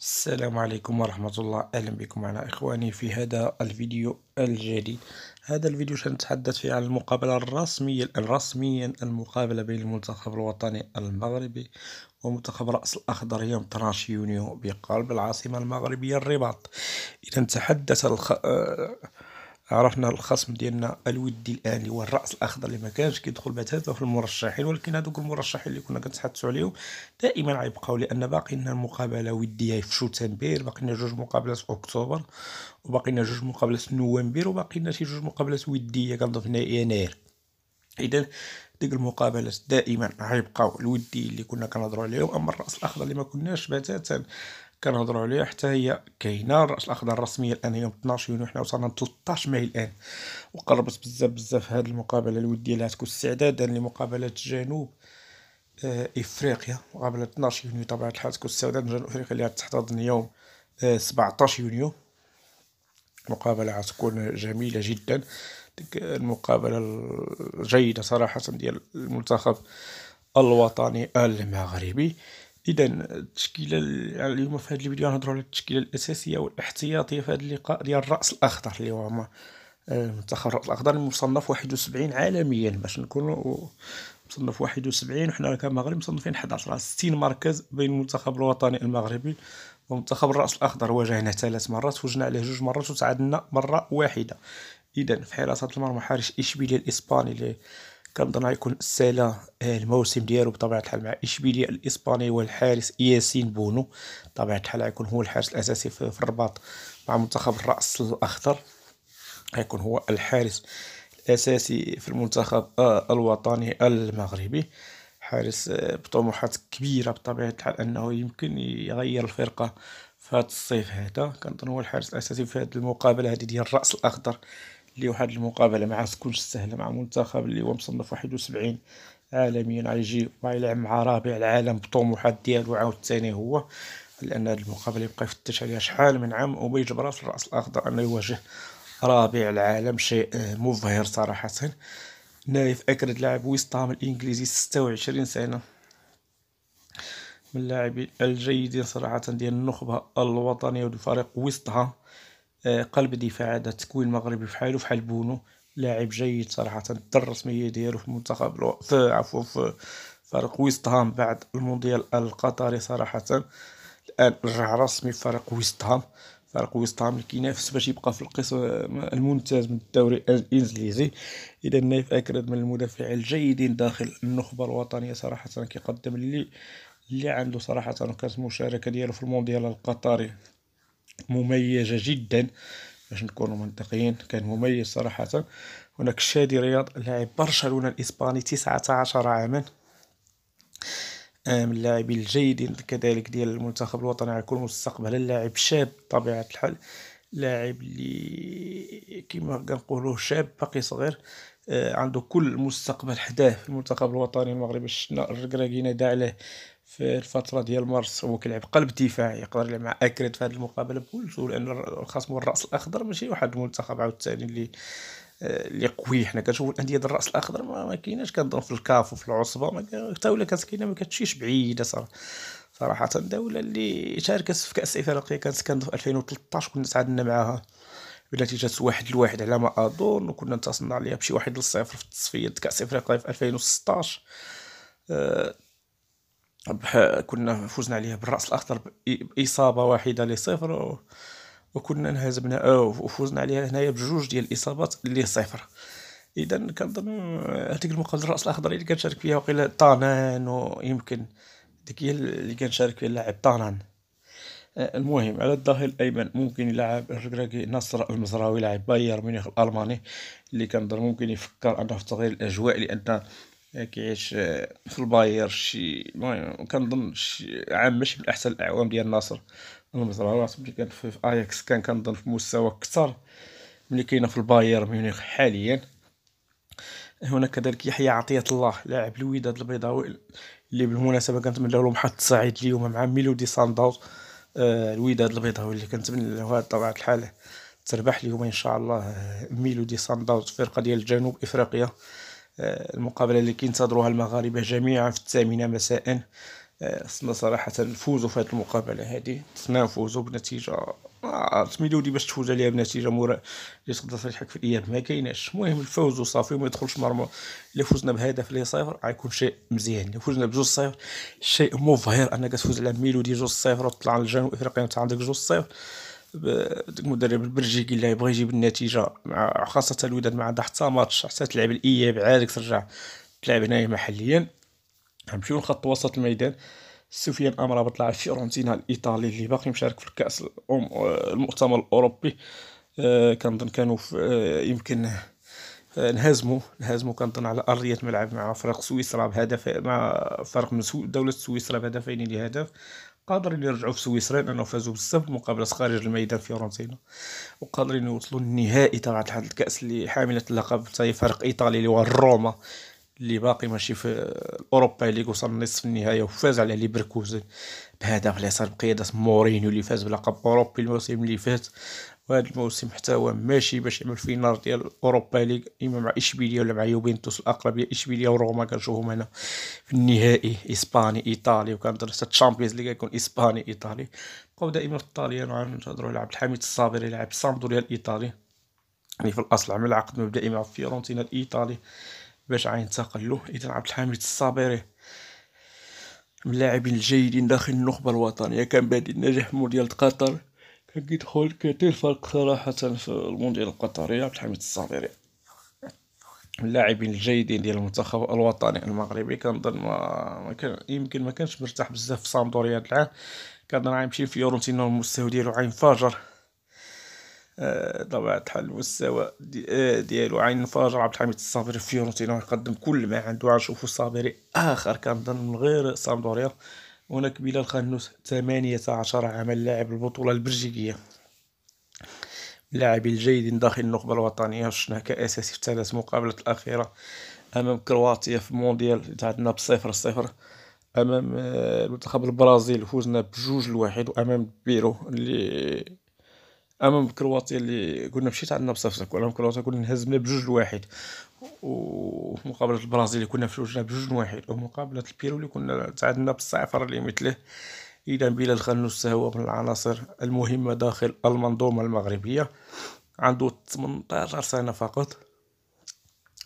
السلام عليكم ورحمة الله أهلا بكم معنا إخواني في هذا الفيديو الجديد هذا الفيديو سنتحدث فيه عن المقابلة الرسمية رسميا المقابلة بين المنتخب الوطني المغربي ومنتخب رأس الأخضر يوم 12 يونيو بقلب العاصمة المغربية الرباط إذا تحدث الخ... آه، عرفنا الخصم ديالنا الودي الان اللي هو الراس الاخضر اللي ما كانش كيدخل بثلاثه في المرشحين ولكن هذوك المرشحين اللي كنا كنتحدثوا عليهم دائما غيبقاو لان باقي لنا المقابله وديه في شوتنبير باقي لنا جوج مقابلات في اكتوبر وباقي لنا جوج مقابلات في نوفمبر وباقي لنا شي جوج مقابلات وديه كنظن في يناير اذا ديك المقابلات دائما غيبقاو الودي اللي كنا كنهضروا عليهم اما الراس الاخضر اللي ما كناش بتاتا كنهضروا عليه حتى هي كاينه الراس الاخضر الرسميه الان يوم 12 يونيو حنا وصلنا 13 ماي الان وقربت بزاف بزاف هذه المقابله الوديه اللي غتكون استعدادا لمقابله جنوب آه، افريقيا مقابله 12 يونيو طبعا الحال تكون استعدادا جنوب افريقيا اللي غتحتضن يوم 17 آه، يونيو مقابله غتكون جميله جدا ديك المقابله الجيده صراحه ديال المنتخب الوطني المغربي اذا التشكيله يعني اليوم في هذا الفيديو غنهضروا على التشكيله الاساسيه والاحتياطيه في هذا اللقاء ديال الراس الاخضر اللي هو آه، منتخب الراس الاخضر المصنف 71 عالميا باش نكونوا مصنف 71 وحنا كمغرب مصنفين 11 راه 60 مركز بين المنتخب الوطني المغربي ومنتخب الراس الاخضر واجهنا ثلاث مرات فوجنا عليه جوج مرات وتعادلنا مره واحده اذا في حراسه المرمى حارس اشبيليه الاسباني اللي كنظن غيكون سالا آه، الموسم ديالو بطبيعه الحال مع اشبيليا الاسباني والحارس ياسين بونو بطبيعه الحال غيكون هو الحارس الاساسي في الرباط مع منتخب الراس الاخضر غيكون هو الحارس الاساسي في المنتخب آه، الوطني المغربي حارس آه، بطموحات كبيره بطبيعه الحال انه يمكن يغير الفرقه في هذا الصيف هذا كنظن هو الحارس الاساسي في هذه المقابله هذه ديال الراس الاخضر اللي واحد المقابله مع تكونش سهله مع منتخب اللي هو مصنف 71 عالميا غيجي ويلعب مع رابع العالم بطموحات ديالو عاود تاني هو لان هاد المقابله يبقى يفتش عليها شحال من عام وما يجبرها في الراس الاخضر انه يواجه رابع العالم شيء مبهر صراحه نايف اكرد لاعب وسط هام الانجليزي 26 سنه من اللاعبين الجيدين صراحه ديال النخبه الوطنيه ولفريق فريق هام آه، قلب دفاع هذا التكوين المغربي فحالو فحال بونو لاعب جيد صراحه الدر الرسميه ديالو في المنتخب عفوا في فريق ويست هام بعد المونديال القطري صراحه الان رجع رسمي فريق ويست هام فريق ويست هام اللي كينافس باش يبقى في القسم آه، الممتاز من الدوري الانجليزي اذا نايف اكرد من المدافعين الجيدين داخل النخبه الوطنيه صراحه كيقدم اللي اللي عنده صراحه كانت المشاركه ديالو في المونديال القطري مميزة جدا باش نكونوا منطقيين كان مميز صراحة هناك شادي رياض لاعب برشلونة الإسباني 19 عاما من اللاعبين الجيدين كذلك ديال المنتخب الوطني على كل مستقبلا لاعب شاب بطبيعة الحال لاعب اللي كما كنقولوا شاب باقي صغير آه، عنده كل مستقبل حداه في المنتخب الوطني المغربي شفنا الركراكينا دا عليه في الفتره ديال مارس هو كيلعب قلب دفاعي يقدر يلعب مع اكريد في هذه المقابله بكلشو لان خصمو الراس الاخضر ماشي واحد المنتخب عاوتاني اللي آه، اللي قوي حنا كنشوفوا الانديه ديال الراس الاخضر ما, ما كايناش كنظن في الكاف وفي العصبه حتى ولا كانت كاينه ما كتمشيش بعيده صراحه صراحه دوله اللي شاركت في كاس افريقيا كانت كانت في 2013 كنا تعادلنا معاها بنتيجه واحد لواحد على ما اظن وكنا انتصرنا عليها بشي واحد للصفر في تصفيه كاس افريقيا في 2016 أه كنا فزنا عليه بالراس الاخضر باصابه واحده لصفر وكنا انهزمنا وفزنا عليها هنايا بجوج ديال الاصابات اللي صفر اذا كنظن هذيك المقابله الراس الاخضر اللي كنشارك فيها وقيله طانان ويمكن ديك هي اللي كنشارك فيها اللاعب طانان آه، المهم على الظهير الايمن ممكن يلعب الركراكي نصر المزراوي لاعب بايرن ميونخ الالماني اللي كنظن ممكن يفكر انه في تغيير الاجواء لان كيعيش في الباير شي المهم كنظن شي عام ماشي من احسن الاعوام ديال النصر المزرعات ملي كان في اياكس كان كنظن في مستوى اكثر ملي كاينه في الباير ميونخ حاليا هنا كذلك يحيى عطية الله لاعب الوداد البيضاوي اللي بالمناسبه كنتمنى لهم حتى الصعيد اليوم مع ميلودي سانداوز آه الوداد البيضاوي اللي كنتمنى له بطبيعه الحال تربح اليوم ان شاء الله آه، ميلودي سانداوز فرقه ديال جنوب افريقيا المقابله اللي كينتظروها المغاربه جميعا في الثامنه مساء آه، خصنا صراحه نفوزوا في هذه المقابله هذه خصنا نفوزوا بنتيجه الميلودي آه، باش تفوز عليها بنتيجه مورا اللي تقدر تلحق في الايام ما كايناش المهم الفوز وصافي وما يدخلش مرمى الا فزنا بهدف لي صفر غيكون شيء مزيان الا فزنا بجوج صفر شيء مبهر انك تفوز على ميلودي جوج صفر وتطلع للجنوب افريقيا انت عندك جوج صفر المدرب البلجيكي اللي يبغى يجيب النتيجه مع خاصه الوداد مع حتى ماتش حتى تلعب الاياب عادك ترجع تلعب هنايا محليا نمشيو لخط وسط الميدان سفيان امرابط لاعب فيورنتينا الايطالي اللي باقي مشارك في الكاس الأم المؤتمر الاوروبي آه، كنظن كانوا في آه، يمكن نهزمو آه، نهزمو كنظن على ارضيه ملعب مع فريق سويسرا بهدف مع فريق من دولة سويسرا بهدفين لهدف قادرين يرجعوا في سويسرا لانه فازوا بزاف مقابلات خارج الميدان فيورنتينا وقادرين يوصلوا للنهائي تاع هذا الكاس اللي حامله اللقب تاع فريق ايطالي اللي هو روما اللي باقي ماشي في اوروبا اللي وصل نصف النهائي وفاز على ليبركوزن بهدف اليسار بقياده مورينيو اللي فاز بلقب اوروبي الموسم اللي فات وهذا الموسم حتى هو ماشي باش يعمل فينال ديال اوروبا ليغ اما مع اشبيليا ولا مع يوفنتوس الاقرب اشبيليا وروما كنشوفهم هنا في النهائي اسباني ايطالي وكنهضر حتى الشامبيونز ليغ يكون اسباني ايطالي بقاو دائما في الطاليان نهضروا على عبد الحميد الصابر لعب سامدوريا الايطالي يعني في الاصل عمل عقد مبدئي مع فيورنتينا الايطالي باش غينتقل له اذا عبد الحميد الصابري من اللاعبين الجيدين داخل النخبه الوطنيه كان بادي النجاح مونديال قطر كيدخل كثير فرق صراحة في المونديال القطري عبد الحميد الصابري من اللاعبين الجيدين ديال المنتخب الوطني المغربي كنظن ما, كان يمكن ما كانش مرتاح بزاف في سامدوريا هاد العام كنظن غيمشي فيورنتينا المستوى ديالو غينفجر آه طبعا بحال المستوى دي آه، ديالو غينفجر عبد الحميد الصابري في فيورنتينا يقدم كل ما عنده غنشوفو الصابري اخر كنظن من غير سامدوريا هناك بلال ثمانية 18 عاما لاعب البطولة البلجيكية لاعب الجيد داخل النخبة الوطنية شفناه كأساسي في ثلاث مقابلات الأخيرة أمام كرواتيا في مونديال تعادلنا بصفر صفر أمام آه، منتخب البرازيل فوزنا بجوج لواحد وأمام بيرو اللي امام كرواتيا اللي كنا مشيت عندنا بصفر صفر وامام كرواتيا كنا هزمنا بجوج لواحد ومقابله البرازيل كنا في وجنا بجوج واحد ومقابله البيرو اللي كنا تعادلنا بالصفر اللي مثله اذا بلال الخنوس هو من العناصر المهمه داخل المنظومه المغربيه عنده 18 سنه فقط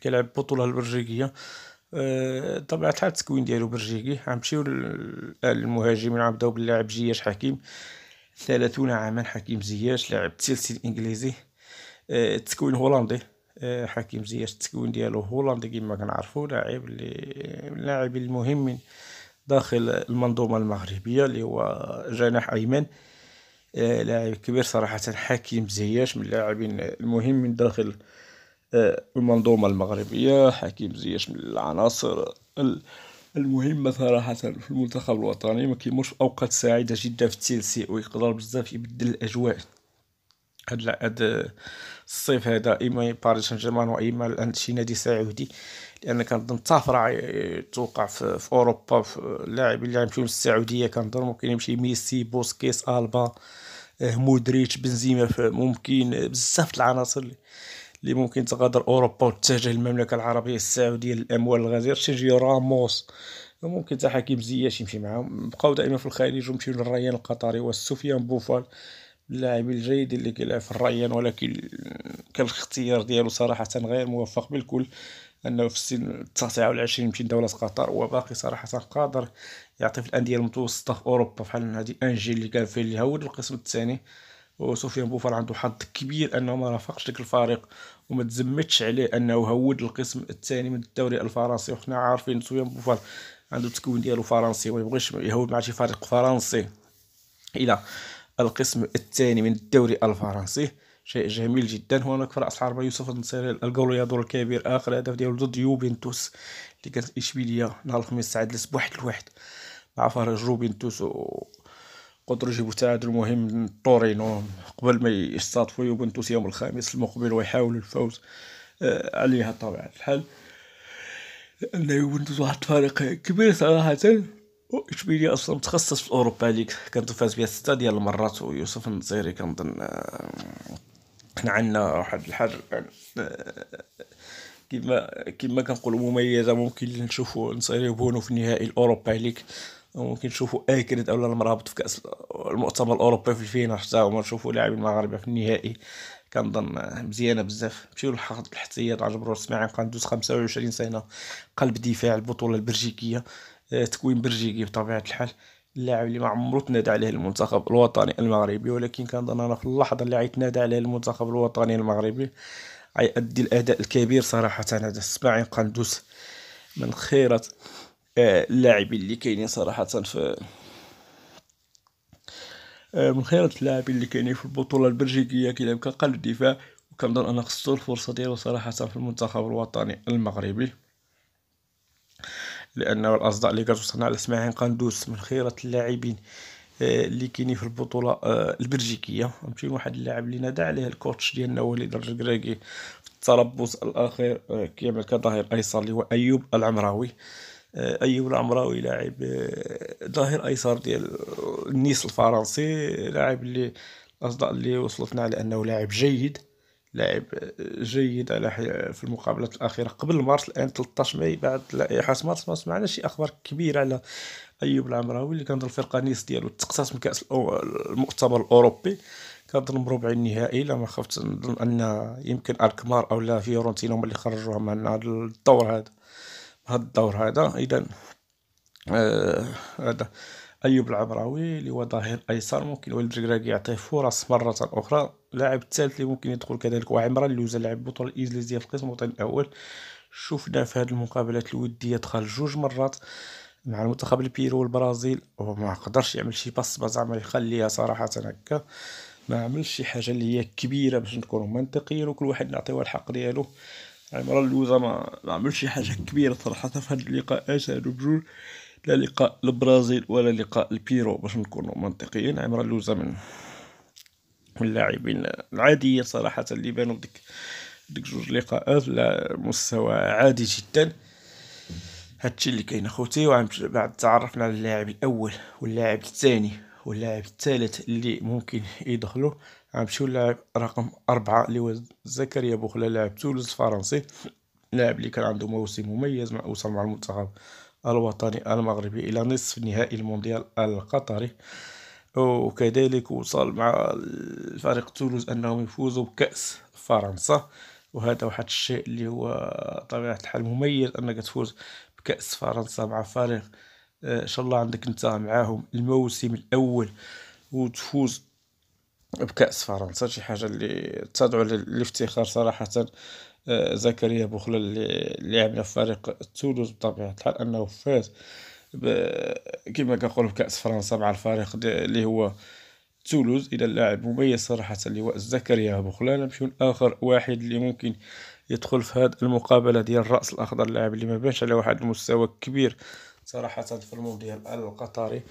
كيلعب بطوله البلجيكيه آه، طبعا الحال التكوين ديالو بلجيكي غنمشيو للمهاجمين غنبداو باللاعب جياش حكيم 30 عاما حكيم زياش لاعب تشيلسي الانجليزي آه، التكوين هولندي حكيم زياش التكوين ديالو هولندي كما كنعرفو لاعب اللي اللاعب المهم داخل المنظومه المغربيه اللي هو جناح ايمن آه، لاعب كبير صراحه حكيم زياش من اللاعبين المهمين داخل آه، المنظومه المغربيه حكيم زياش من العناصر المهمه صراحه في المنتخب الوطني ما كيمرش اوقات سعيده جدا في التيلسي ويقدر بزاف يبدل الاجواء هاد هاد الصيف هذا اما باريس سان جيرمان واما شي نادي سعودي لان كنظن طفره توقع في, في اوروبا اللاعبين اللي غيمشيو للسعوديه كنظن ممكن يمشي ميسي بوسكيس البا آه، مودريتش بنزيما ممكن بزاف العناصر اللي ممكن تغادر اوروبا وتتجه للمملكه العربيه السعوديه للاموال الغزير سيرجيو راموس ممكن حتى حكيم زياش يمشي معاهم بقاو دائما في الخليج ومشيو للريان القطري والسفيان بوفال اللاعب الجيد اللي كيلعب في الريان ولكن كان الاختيار ديالو صراحه غير موفق بالكل انه في السن 19 ولا يمشي لدوله قطر وباقي صراحه قادر يعطي في الانديه المتوسطه في اوروبا بحال هذه انجيل اللي كان فيه اللي هود القسم الثاني وسفيان بوفال عنده حظ كبير انه ما رافقش ديك الفريق وما تزمتش عليه انه هود القسم الثاني من الدوري الفرنسي وحنا عارفين سفيان بوفال عنده التكوين ديالو فرنسي وما يبغيش يهود مع شي فريق فرنسي الى القسم الثاني من الدوري الفرنسي شيء جميل جدا هناك فرع اصحاب يوسف النصيري الجول دور الكبير اخر هدف ديالو ضد يوفنتوس اللي كانت اشبيليا نهار الخميس الاسبوع واحد لواحد مع فريق يوفنتوس وقدروا يجيبوا تعادل مهم من تورينو قبل ما يستضيفوا يوفنتوس يوم الخميس المقبل ويحاولوا الفوز آه، عليها طبعا الحال لان يوفنتوس واحد الفريق كبير صراحه اشبيليا اصلا متخصص في اوروبا ليك كانت فاز بها ستة ديال المرات ويوسف النصيري كنظن حنا آه، عندنا واحد الحاجه يعني، كما كما كنقولوا مميزه ممكن نشوفوا نصيري بونو في نهائي الاوروبا ليغ ممكن نشوفوا اكرد اولا المرابط في كاس المؤتمر الاوروبي في 2011 وما نشوفوا لاعبين المغاربه في النهائي كنظن آه، مزيانه بزاف مشيو الاحتياط على جبرور السماعي بقى ندوز 25 سنه قلب دفاع البطوله البلجيكيه تكوين بلجيكي بطبيعة الحال اللاعب اللي ما عمرو تنادى عليه المنتخب الوطني المغربي ولكن كنظن انا في اللحظه اللي غيتنادى عليه المنتخب الوطني المغربي غيأدي الاداء الكبير صراحه هذا السباعين قندوس من خيره آه، اللاعبين اللي كاينين صراحه في آه، من خيرة اللاعبين اللي كاينين في البطوله البلجيكيه كيلعب كقلب دفاع وكنظن انا خصو الفرصه ديالو صراحه في المنتخب الوطني المغربي لانه الاصداء اللي كتوصلنا على اسماعيل قندوس من خيره اللاعبين آه، اللي كاينين في البطوله آه، البلجيكيه ماشي واحد اللاعب اللي نادى عليه الكوتش ديالنا وليد الركراكي في التربص الاخير آه، كيعمل كظهير ايسر اللي هو ايوب العمراوي ايوب العمراوي لاعب ظهير ايسر ديال النيس الفرنسي لاعب اللي اصدق اللي وصلتنا على انه لاعب جيد لاعب جيد على في المقابلات الاخيره قبل مارس الان 13 ماي بعد لائحه مارس ما سمعنا شي اخبار كبيره على ايوب العمراوي اللي كنظن الفرقه نيس ديالو تقتات من كاس المؤتمر الاوروبي كنظن ربع النهائي لا ما خفت نظن ان يمكن الكمار او لا فيورنتينا هما اللي خرجوها من هذا الدور هذا هذا الدور هذا اذا آه أيوب العمراوي اللي هو ظهير أيسر ممكن ولد الكراكي يعطيه فرص مرة أخرى لاعب الثالث اللي ممكن يدخل كذلك هو عمران اللي وزع لعب بطولة الإنجليزية في القسم الوطني الأول شفنا في هذه المقابلات الودية دخل جوج مرات مع المنتخب البيرو البرازيل وما قدرش يعمل شي باس زعما يخليها صراحة هكا ما عملش شي حاجة اللي هي كبيرة باش نكونوا منطقيين وكل واحد نعطيوه الحق ديالو عمران اللوزة ما, ما عملش شي حاجة كبيرة صراحة في هاد اللقاءات هادو بجوج لا لقاء البرازيل ولا لقاء البيرو باش نكونوا منطقيين عمر اللوزة من اللاعبين العادية صراحة اللي بانوا ديك ديك جوج لقاءات لا مستوى عادي جدا هادشي اللي كاين اخوتي وعم بعد تعرفنا على اللاعب الاول واللاعب الثاني واللاعب الثالث اللي ممكن يدخلو غنمشيو للاعب رقم أربعة اللي هو زكريا بوخلا لاعب تولوز الفرنسي لاعب اللي كان عنده موسم مميز مع وصل مع المنتخب الوطني المغربي إلى نصف نهائي المونديال القطري وكذلك وصل مع فريق تولوز أنهم يفوزوا بكأس فرنسا وهذا واحد الشيء اللي هو طبيعة الحال مميز أنك تفوز بكأس فرنسا مع فريق إن شاء الله عندك أنت معاهم الموسم الأول وتفوز بكأس فرنسا شي حاجة اللي تدعو للافتخار صراحة زكريا بوخلا اللي في فريق تولوز بطبيعة الحال أنه فاز كما كنقولوا بكأس فرنسا مع الفريق اللي هو تولوز إلى اللاعب مميز صراحة اللي هو زكريا بوخلا نمشيو لآخر واحد اللي ممكن يدخل في هذه المقابلة ديال الرأس الأخضر اللاعب اللي ما بانش على واحد المستوى كبير صراحة في المونديال القطري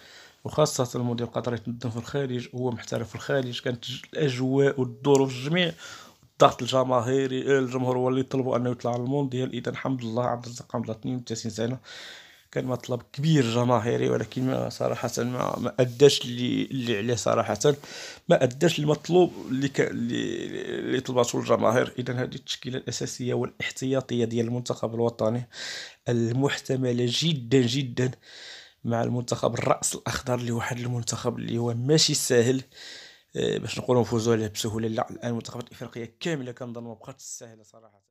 وخاصة المونديال القطري تنظم في الخارج هو محترف في الخارج كانت الأجواء والظروف الجميع الضغط الجماهيري الجمهور هو اللي طلبوا انه يطلع للمونديال اذا الحمد لله عبد الرزاق حمد 32 سنه كان مطلب كبير جماهيري ولكن ما صراحة ما, ما أداش اللي, اللي عليه صراحة ما أداش المطلوب اللي ك... اللي, اللي طلبته الجماهير إذا هذه التشكيلة الأساسية والاحتياطية ديال المنتخب الوطني المحتملة جدا جدا مع المنتخب الرأس الأخضر اللي واحد المنتخب اللي هو ماشي ساهل باش نقولوا نفوزوا عليه بسهوله لا الان المنتخبات الافريقيه كامله كنظن ما بقاتش سهله صراحه